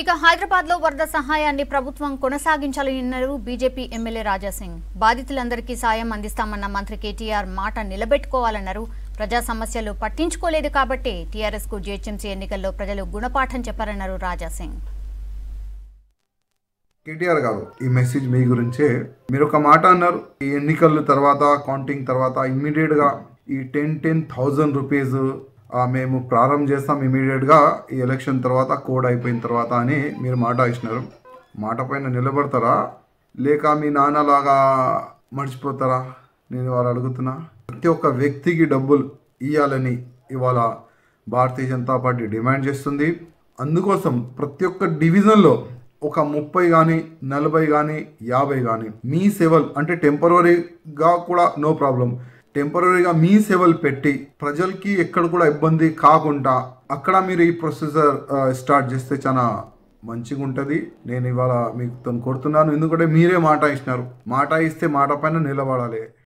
ఇక హైదరాబాద్ లో వరద సహాయాన్ని ప్రభుత్వం కొనసాగించాలని బీజేపీ ఎమ్మెల్యే రాజాసింగ్ బాధితులందరికీ సాయం అందిస్తామన్న మంత్రి కేటీఆర్ మాట నిలబెట్టుకోవాలన్నారు ప్రజా సమస్యలు పట్టించుకోలేదు కాబట్టి టీఆర్ఎస్ కు జిహెచ్ఎంసీ ఎన్నికల్లో ప్రజలు గుణపాఠం చెప్పారన్నారు రాజాసింగ్ కేటీఆర్ గారు ఈ మెసేజ్ మీ గురించే మీరు ఒక మాట అన్నారు ఈ ఎన్నికల తర్వాత కౌంటింగ్ తర్వాత ఇమ్మీడియట్ గా ఈ టెన్ టెన్ థౌజండ్ రూపీస్ మేము ప్రారంభం చేస్తాం ఇమీడియట్గా ఈ ఎలక్షన్ తర్వాత కోడ్ అయిపోయిన తర్వాత అని మీరు మాట ఇచ్చినారు మాట పైన నిలబడతారా లేక మీ నాన్నలాగా మర్చిపోతారా నేను వాళ్ళు అడుగుతున్నా ప్రతి ఒక్క వ్యక్తికి డబ్బులు ఇవ్వాలని ఇవాళ భారతీయ జనతా పార్టీ డిమాండ్ చేస్తుంది అందుకోసం ప్రతి ఒక్క డివిజన్లో ఒక ముప్పై కానీ నలభై కానీ యాభై కానీ మీ సెవెల్ అంటే టెంపరీగా కూడా నో ప్రాబ్లం టెంపరీగా మీ సేవలు పెట్టి ప్రజలకి ఎక్కడ కూడా ఇబ్బంది కాకుండా అక్కడ మీరు ఈ ప్రొసీజర్ స్టార్ట్ చేస్తే చాలా మంచిగా ఉంటుంది నేను ఇవాళ మీకు తను కొడుతున్నాను ఎందుకంటే మీరే మాట ఇచ్చినారు మాట ఇస్తే మాట పైన నిలబడాలి